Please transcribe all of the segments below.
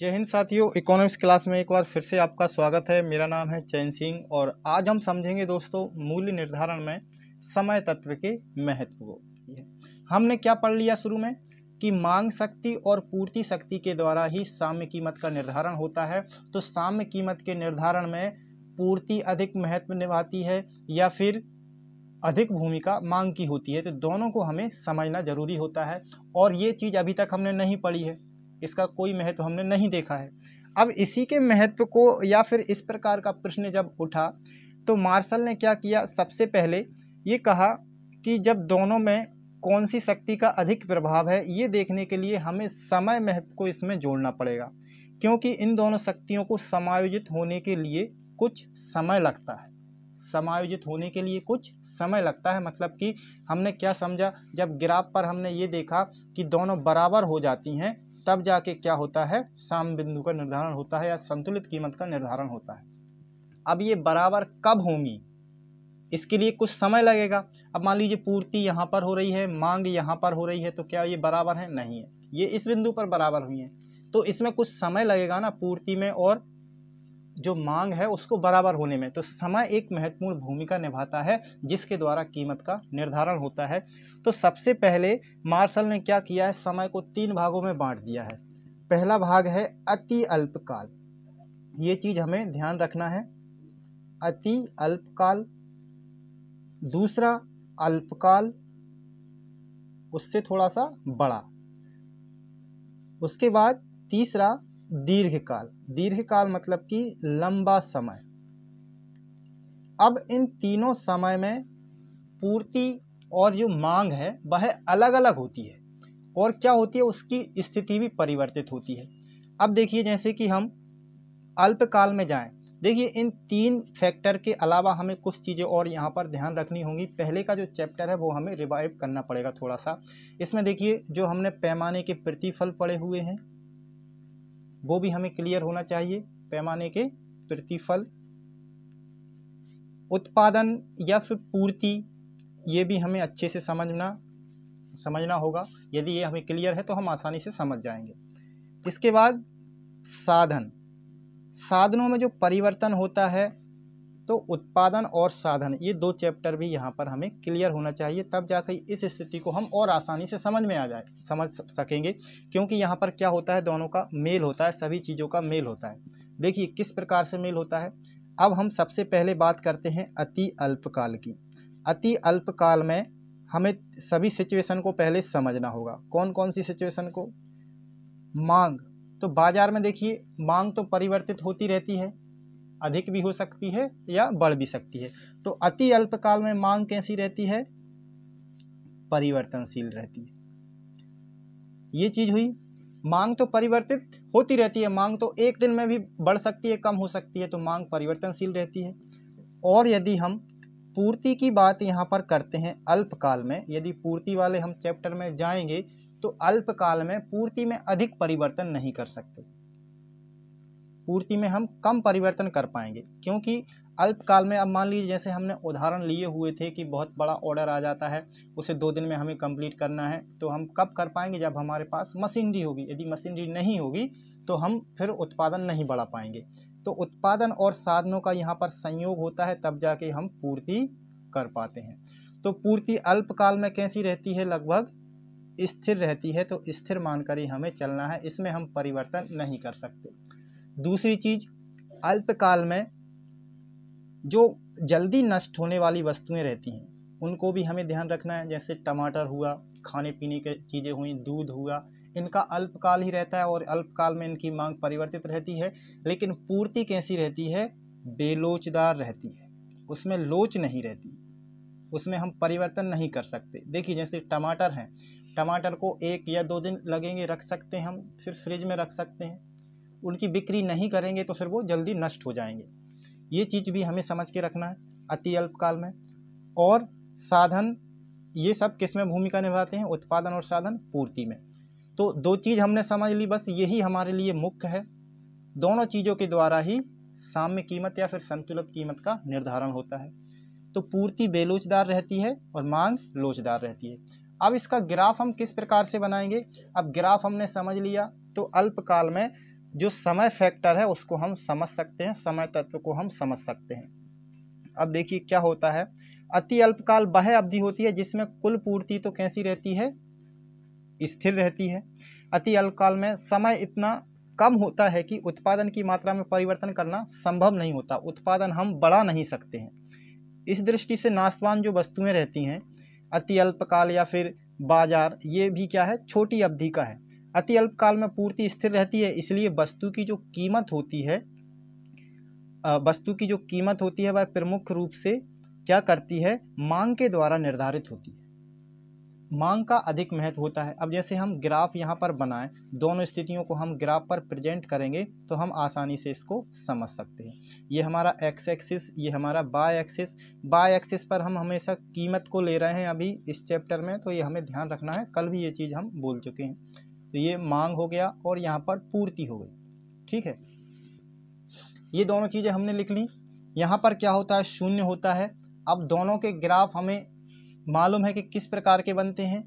जय हिंद साथियों economics class में एक बार फिर से आपका स्वागत है मेरा नाम है चैन सिंह और आज हम समझेंगे दोस्तों मूल्य निर्धारण में समय तत्व के महत्व को हमने क्या पढ़ लिया शुरू में कि मांग शक्ति और पूर्ति शक्ति के द्वारा ही साम्य कीमत का निर्धारण होता है तो साम्य कीमत के निर्धारण में पूर्ति अधिक महत्व निभाती है या फिर अधिक भूमिका मांग की होती है तो दोनों को हमें समझना जरूरी होता है और ये चीज़ अभी तक हमने नहीं पढ़ी है इसका कोई महत्व हमने नहीं देखा है अब इसी के महत्व को या फिर इस प्रकार का प्रश्न जब उठा तो मार्शल ने क्या किया सबसे पहले ये कहा कि जब दोनों में कौन सी शक्ति का अधिक प्रभाव है ये देखने के लिए हमें समय महत्व को इसमें जोड़ना पड़ेगा क्योंकि इन दोनों शक्तियों को समायोजित होने के लिए कुछ समय लगता है समायोजित होने के लिए कुछ समय लगता है मतलब कि हमने क्या समझा जब ग्राफ पर हमने ये देखा कि दोनों बराबर हो जाती हैं तब जाके क्या होता है साम बिंदु का निर्धारण होता है या संतुलित कीमत का निर्धारण होता है अब ये बराबर कब होंगी इसके लिए कुछ समय लगेगा अब मान लीजिए पूर्ति यहाँ पर हो रही है मांग यहाँ पर हो रही है तो क्या ये बराबर है नहीं है ये इस बिंदु पर बराबर हुई है तो इसमें कुछ समय लगेगा ना पूर्ति में और जो मांग है उसको बराबर होने में तो समय एक महत्वपूर्ण भूमिका निभाता है जिसके द्वारा कीमत का निर्धारण होता है तो सबसे पहले मार्शल ने क्या किया है समय को तीन भागों में बांट दिया है पहला भाग है अति अल्पकाल ये चीज़ हमें ध्यान रखना है अति अल्पकाल दूसरा अल्पकाल उससे थोड़ा सा बड़ा उसके बाद तीसरा दीर्घकाल दीर्घकाल मतलब कि लंबा समय अब इन तीनों समय में पूर्ति और जो मांग है वह अलग अलग होती है और क्या होती है उसकी स्थिति भी परिवर्तित होती है अब देखिए जैसे कि हम अल्पकाल में जाएं देखिए इन तीन फैक्टर के अलावा हमें कुछ चीज़ें और यहाँ पर ध्यान रखनी होंगी पहले का जो चैप्टर है वो हमें रिवाइव करना पड़ेगा थोड़ा सा इसमें देखिए जो हमने पैमाने के प्रतिफल पड़े हुए हैं वो भी हमें क्लियर होना चाहिए पैमाने के प्रतिफल उत्पादन या फिर पूर्ति ये भी हमें अच्छे से समझना समझना होगा यदि ये हमें क्लियर है तो हम आसानी से समझ जाएंगे इसके बाद साधन साधनों में जो परिवर्तन होता है तो उत्पादन और साधन ये दो चैप्टर भी यहाँ पर हमें क्लियर होना चाहिए तब जाकर इस स्थिति को हम और आसानी से समझ में आ जाए समझ सकेंगे क्योंकि यहाँ पर क्या होता है दोनों का मेल होता है सभी चीज़ों का मेल होता है देखिए किस प्रकार से मेल होता है अब हम सबसे पहले बात करते हैं अति अल्पकाल की अति अल्पकाल में हमें सभी सिचुएशन को पहले समझना होगा कौन कौन सी सिचुएशन को मांग तो बाज़ार में देखिए मांग तो परिवर्तित होती रहती है अधिक भी हो सकती है या बढ़ भी सकती है तो अति अल्पकाल में मांग कैसी रहती है परिवर्तनशील रहती है ये चीज़ हुई मांग तो परिवर्तित होती रहती है मांग तो एक दिन में भी बढ़ सकती है कम हो सकती है तो मांग परिवर्तनशील रहती है और यदि हम पूर्ति की बात यहाँ पर करते हैं अल्पकाल में यदि पूर्ति वाले हम चैप्टर में जाएंगे तो अल्पकाल में पूर्ति में अधिक परिवर्तन नहीं कर सकते पूर्ति में हम कम परिवर्तन कर पाएंगे क्योंकि अल्पकाल में अब मान लीजिए जैसे हमने उदाहरण लिए हुए थे कि बहुत बड़ा ऑर्डर आ जाता है उसे दो दिन में हमें कंप्लीट करना है तो हम कब कर पाएंगे जब हमारे पास मशीनरी होगी यदि मशीनरी नहीं होगी तो हम फिर उत्पादन नहीं बढ़ा पाएंगे तो उत्पादन और साधनों का यहाँ पर संयोग होता है तब जाके हम पूर्ति कर पाते हैं तो पूर्ति अल्पकाल में कैसी रहती है लगभग स्थिर रहती है तो स्थिर मानकर ही हमें चलना है इसमें हम परिवर्तन नहीं कर सकते दूसरी चीज़ अल्पकाल में जो जल्दी नष्ट होने वाली वस्तुएं रहती हैं उनको भी हमें ध्यान रखना है जैसे टमाटर हुआ खाने पीने की चीज़ें हुई दूध हुआ इनका अल्पकाल ही रहता है और अल्पकाल में इनकी मांग परिवर्तित रहती है लेकिन पूर्ति कैसी रहती है बेलोचदार रहती है उसमें लोच नहीं रहती उसमें हम परिवर्तन नहीं कर सकते देखिए जैसे टमाटर हैं टमाटर को एक या दो दिन लगेंगे रख सकते हैं हम फिर फ्रिज में रख सकते हैं उनकी बिक्री नहीं करेंगे तो फिर वो जल्दी नष्ट हो जाएंगे ये चीज़ भी हमें समझ के रखना है अति अल्पकाल में और साधन ये सब किस में भूमिका निभाते हैं उत्पादन और साधन पूर्ति में तो दो चीज़ हमने समझ ली बस यही हमारे लिए मुख्य है दोनों चीज़ों के द्वारा ही साम्य कीमत या फिर संतुलित कीमत का निर्धारण होता है तो पूर्ति बेलोचदार रहती है और मांग लोचदार रहती है अब इसका ग्राफ हम किस प्रकार से बनाएंगे अब ग्राफ हमने समझ लिया तो अल्पकाल में जो समय फैक्टर है उसको हम समझ सकते हैं समय तत्व को हम समझ सकते हैं अब देखिए क्या होता है अति अल्पकाल वह अवधि होती है जिसमें कुल पूर्ति तो कैसी रहती है स्थिर रहती है अति अल्पकाल में समय इतना कम होता है कि उत्पादन की मात्रा में परिवर्तन करना संभव नहीं होता उत्पादन हम बढ़ा नहीं सकते हैं इस दृष्टि से नाशवान जो वस्तुएं रहती हैं अति अल्पकाल या फिर बाजार ये भी क्या है छोटी अवधि का है अति अल्प काल में पूर्ति स्थिर रहती है इसलिए वस्तु की जो कीमत होती है वस्तु की जो कीमत होती है वह प्रमुख रूप से क्या करती है मांग के द्वारा निर्धारित होती है मांग का अधिक महत्व होता है अब जैसे हम ग्राफ यहाँ पर बनाएं दोनों स्थितियों को हम ग्राफ पर प्रेजेंट करेंगे तो हम आसानी से इसको समझ सकते हैं ये हमारा एक्स एक्सिस ये हमारा बाय एक्सिस बाय एक्सिस पर हम हमेशा कीमत को ले रहे हैं अभी इस चैप्टर में तो ये हमें ध्यान रखना है कल भी ये चीज़ हम बोल चुके हैं तो ये मांग हो गया और यहाँ पर पूर्ति हो गई ठीक है ये दोनों चीज़ें हमने लिख ली यहाँ पर क्या होता है शून्य होता है अब दोनों के ग्राफ हमें मालूम है कि किस प्रकार के बनते हैं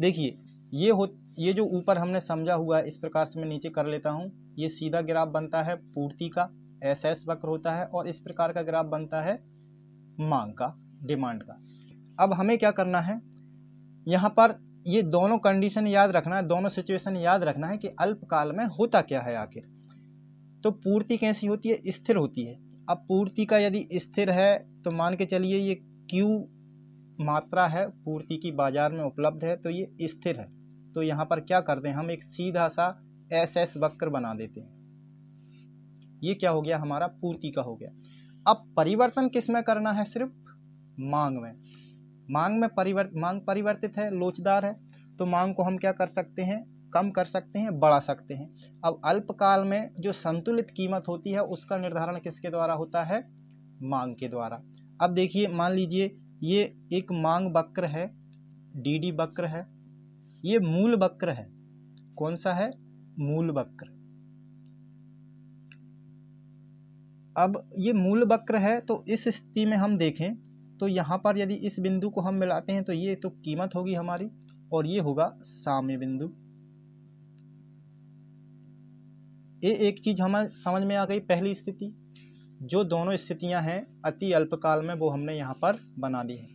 देखिए ये हो ये जो ऊपर हमने समझा हुआ है इस प्रकार से मैं नीचे कर लेता हूँ ये सीधा ग्राफ बनता है पूर्ति का एस एस वक्र होता है और इस प्रकार का ग्राफ बनता है मांग का डिमांड का अब हमें क्या करना है यहाँ पर ये दोनों कंडीशन याद रखना है दोनों सिचुएशन याद रखना है कि अल्पकाल में होता क्या है आखिर तो पूर्ति कैसी होती है स्थिर होती है अब पूर्ति का यदि स्थिर है तो मान के चलिए ये क्यू मात्रा है पूर्ति की बाज़ार में उपलब्ध है तो ये स्थिर है तो यहाँ पर क्या करते हैं हम एक सीधा सा एस एस वक्र बना देते हैं ये क्या हो गया हमारा पूर्ति का हो गया अब परिवर्तन किस में करना है सिर्फ मांग में मांग में परिवर्त मांग परिवर्तित है लोचदार है तो मांग को हम क्या कर सकते हैं कम कर सकते हैं बढ़ा सकते हैं अब अल्पकाल में जो संतुलित कीमत होती है उसका निर्धारण किसके द्वारा होता है मांग के द्वारा अब देखिए मान लीजिए ये एक मांग वक्र है डीडी वक्र है ये मूल वक्र है कौन सा है मूल वक्र अब ये मूल वक्र है तो इस स्थिति में हम देखें तो यहाँ पर यदि इस बिंदु को हम मिलाते हैं तो ये तो कीमत होगी हमारी और ये होगा साम्य बिंदु ये एक चीज़ हमें समझ में आ गई पहली स्थिति जो दोनों स्थितियां हैं अति अल्पकाल में वो हमने यहाँ पर बना दी है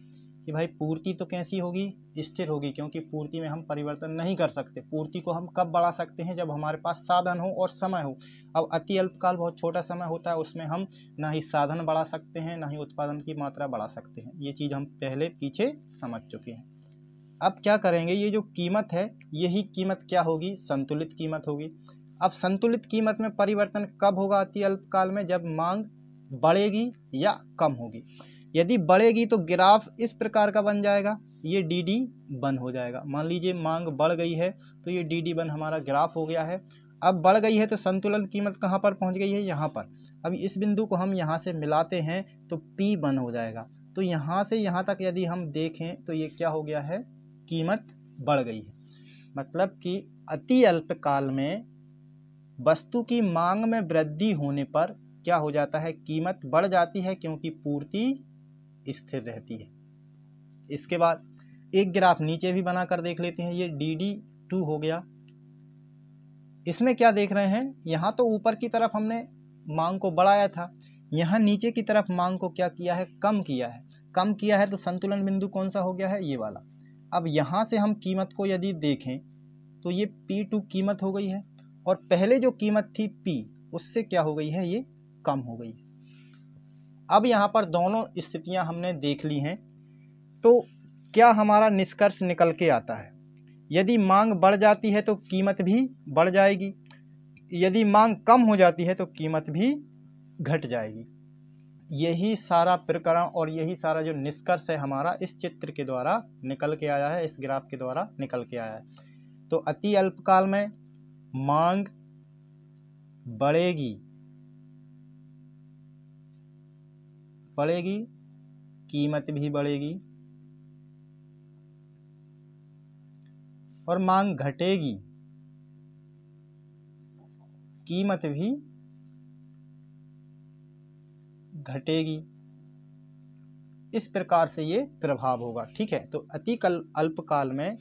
कि भाई पूर्ति तो कैसी होगी स्थिर होगी क्योंकि पूर्ति में हम परिवर्तन नहीं कर सकते पूर्ति को हम कब बढ़ा सकते हैं जब हमारे पास साधन हो और समय हो अब अति अल्पकाल बहुत छोटा समय होता है उसमें हम ना ही साधन बढ़ा सकते हैं ना ही उत्पादन की मात्रा बढ़ा सकते हैं ये चीज़ हम पहले पीछे समझ चुके हैं अब क्या करेंगे ये जो कीमत है यही कीमत क्या होगी संतुलित कीमत होगी अब संतुलित कीमत में परिवर्तन कब होगा अति अल्पकाल में जब मांग बढ़ेगी या कम होगी यदि बढ़ेगी तो ग्राफ इस प्रकार का बन जाएगा ये डी डी बन हो जाएगा मान लीजिए मांग बढ़ गई है तो ये डी डी बन हमारा ग्राफ हो गया है अब बढ़ गई है तो संतुलन कीमत कहाँ पर पहुँच गई है यहाँ पर अब इस बिंदु को हम यहाँ से मिलाते हैं तो पी बन हो जाएगा तो यहाँ से यहाँ तक यदि हम देखें तो ये क्या हो गया है कीमत बढ़ गई है मतलब कि अति अल्पकाल में वस्तु की मांग में वृद्धि होने पर क्या हो जाता है कीमत बढ़ जाती है क्योंकि पूर्ति स्थिर रहती है इसके बाद एक ग्राफ नीचे भी बना कर देख लेते हैं ये डी डी टू हो गया इसमें क्या देख रहे हैं यहाँ तो ऊपर की तरफ हमने मांग को बढ़ाया था यहाँ नीचे की तरफ मांग को क्या किया है कम किया है कम किया है तो संतुलन बिंदु कौन सा हो गया है ये वाला अब यहाँ से हम कीमत को यदि देखें तो ये पी टू कीमत हो गई है और पहले जो कीमत थी पी उससे क्या हो गई है ये कम हो गई है अब यहाँ पर दोनों स्थितियाँ हमने देख ली हैं तो क्या हमारा निष्कर्ष निकल के आता है यदि मांग बढ़ जाती है तो कीमत भी बढ़ जाएगी यदि मांग कम हो जाती है तो कीमत भी घट जाएगी यही सारा प्रकरण और यही सारा जो निष्कर्ष है हमारा इस चित्र के द्वारा निकल के आया है इस ग्राफ के द्वारा निकल के आया है तो अति अल्पकाल में मांग बढ़ेगी बढ़ेगी कीमत भी बढ़ेगी और मांग घटेगी कीमत भी घटेगी इस प्रकार से ये प्रभाव होगा ठीक है तो अति कल अल्पकाल में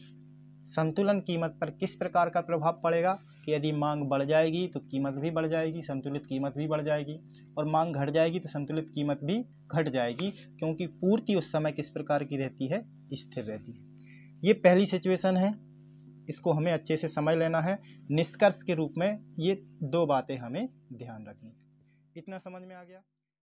संतुलन कीमत पर किस प्रकार का प्रभाव पड़ेगा कि यदि मांग बढ़ जाएगी तो कीमत भी बढ़ जाएगी संतुलित कीमत भी बढ़ जाएगी और मांग घट जाएगी तो संतुलित कीमत भी घट जाएगी क्योंकि पूर्ति उस समय किस प्रकार की रहती है स्थिर रहती है ये पहली सिचुएशन है इसको हमें अच्छे से समझ लेना है निष्कर्ष के रूप में ये दो बातें हमें ध्यान रखनी इतना समझ में आ गया